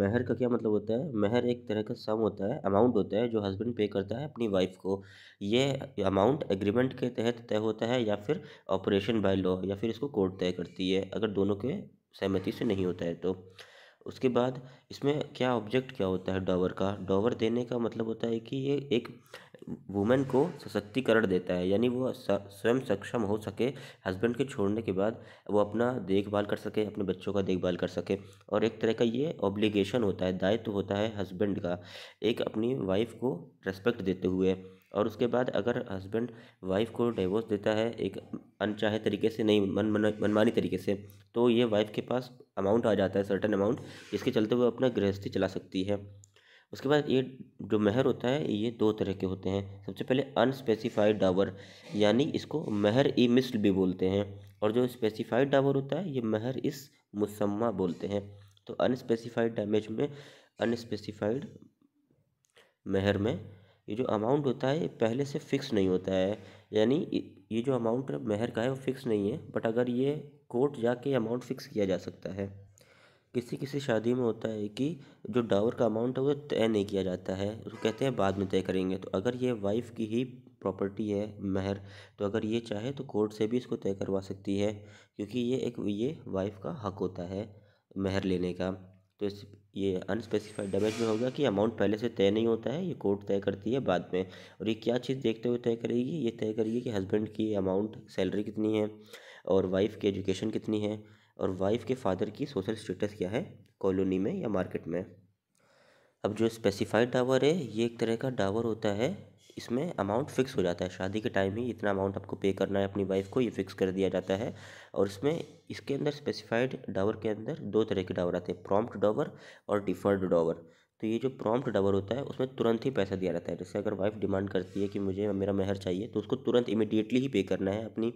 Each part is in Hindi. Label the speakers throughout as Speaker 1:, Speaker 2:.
Speaker 1: मेहर का क्या मतलब होता है मेहर एक तरह का सम होता है अमाउंट होता है जो हस्बैंड पे करता है अपनी वाइफ को ये अमाउंट एग्रीमेंट के तहत तय होता है या फिर ऑपरेशन बाय लॉ या फिर इसको कोर्ट तय करती है अगर दोनों के सहमति से नहीं होता है तो उसके बाद इसमें क्या ऑब्जेक्ट क्या होता है डॉवर का डॉवर देने का मतलब होता है कि ये एक वुमेन को सशक्तिकरण देता है यानी वो स्वयं सक्षम हो सके हस्बैंड के छोड़ने के बाद वो अपना देखभाल कर सके अपने बच्चों का देखभाल कर सके और एक तरह का ये ऑब्लिगेशन होता है दायित्व तो होता है हस्बैंड का एक अपनी वाइफ को रेस्पेक्ट देते हुए और उसके बाद अगर हस्बैंड वाइफ को डिवोर्स देता है एक अनचाहे तरीके से नहीं मन मनमानी तरीके से तो ये वाइफ के पास अमाउंट आ जाता है सर्टन अमाउंट जिसके चलते वो अपना गृहस्थी चला सकती है उसके बाद ये जो महर होता है ये दो तरह के होते हैं सबसे पहले अनस्पेसिफाइड डावर यानी इसको महर ई मिस्ल भी बोलते हैं और जो स्पेसिफाइड डावर होता है ये महर इस मुसम्मा बोलते हैं तो अनस्पेसिफाइड डैमेज में अनस्पेसिफाइड महर में ये जो अमाउंट होता है पहले से फिक्स नहीं होता है यानी ये जो अमाउंट मेहर का है वो फिक्स नहीं है बट अगर ये कोर्ट जाके अमाउंट फिक्स किया जा सकता है किसी किसी शादी में होता है कि जो डावर का अमाउंट है वो तय नहीं किया जाता है उसको कहते हैं बाद में तय करेंगे तो अगर ये वाइफ की ही प्रॉपर्टी है महर तो अगर ये चाहे तो कोर्ट से भी इसको तय करवा सकती है क्योंकि ये एक ये वाइफ का हक होता है महर लेने का तो इस ये अनस्पेसिफाइड डैमेज में होगा कि अमाउंट पहले से तय नहीं होता है ये कोर्ट तय करती है बाद में और ये क्या चीज़ देखते हुए तय करेगी ये तय करेगी कि हस्बैंड की अमाउंट सैलरी कितनी है और वाइफ़ की एजुकेशन कितनी है और वाइफ़ के फादर की सोशल स्टेटस क्या है कॉलोनी में या मार्केट में अब जो स्पेसिफाइड डावर है ये एक तरह का डावर होता है इसमें अमाउंट फिक्स हो जाता है शादी के टाइम ही इतना अमाउंट आपको पे करना है अपनी वाइफ को ये फिक्स कर दिया जाता है और इसमें इसके अंदर स्पेसिफाइड डावर के अंदर दो तरह के डावर आते हैं प्रॉम्प्ट डावर और डिफर्ड डावर तो ये जो प्रॉम्प्ट डबर होता है उसमें तुरंत ही पैसा दिया रहता है जैसे अगर वाइफ डिमांड करती है कि मुझे मेरा मेहर चाहिए तो उसको तुरंत इमिडिएटली ही पे करना है अपनी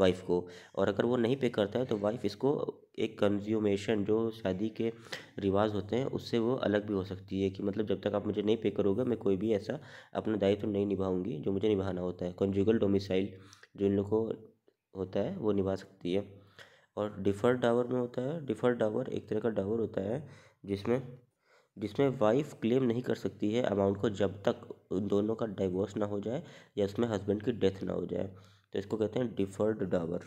Speaker 1: वाइफ को और अगर वो नहीं पे करता है तो वाइफ इसको एक कंज्यूमेशन जो शादी के रिवाज होते हैं उससे वो अलग भी हो सकती है कि मतलब जब तक आप मुझे नहीं पे करोगे मैं कोई भी ऐसा अपना दायित्व तो नहीं निभाऊंगी जो मुझे निभाना होता है कंजुगल डोमिसाइल जो इन लोग को होता है वो निभा सकती है और डिफर्ड डावर में होता है डिफर्ड डावर एक तरह का डावर होता है जिसमें जिसमें वाइफ क्लेम नहीं कर सकती है अमाउंट को जब तक उन दोनों का डाइवोर्स ना हो जाए या उसमें हस्बैंड की डेथ ना हो जाए तो इसको कहते हैं डिफर्ड डावर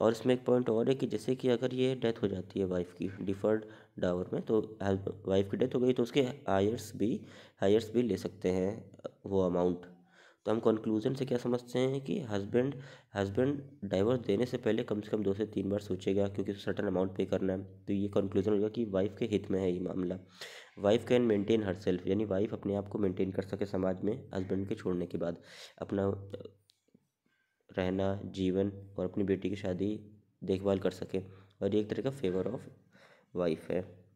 Speaker 1: और इसमें एक पॉइंट और है कि जैसे कि अगर ये डेथ हो जाती है वाइफ की डिफर्ड डावर में तो वाइफ की डेथ हो गई तो उसके हायर्स भी हायर्स भी ले सकते हैं वो अमाउंट तो हम कंक्लूजन से क्या समझते हैं कि हस्बैंड हस्बैंड डाइवोर्स देने से पहले कम से कम दो से तीन बार सोचेगा क्योंकि उसे सर्टन अमाउंट पे करना है तो ये कंक्लूजन होगा कि वाइफ के हित में है ये मामला wife can maintain her self यानी वाइफ अपने आप को मेंटेन कर सके समाज में हस्बैंड के छोड़ने के बाद अपना रहना जीवन और अपनी बेटी की शादी देखभाल कर सके और एक तरह का फेवर ऑफ वाइफ है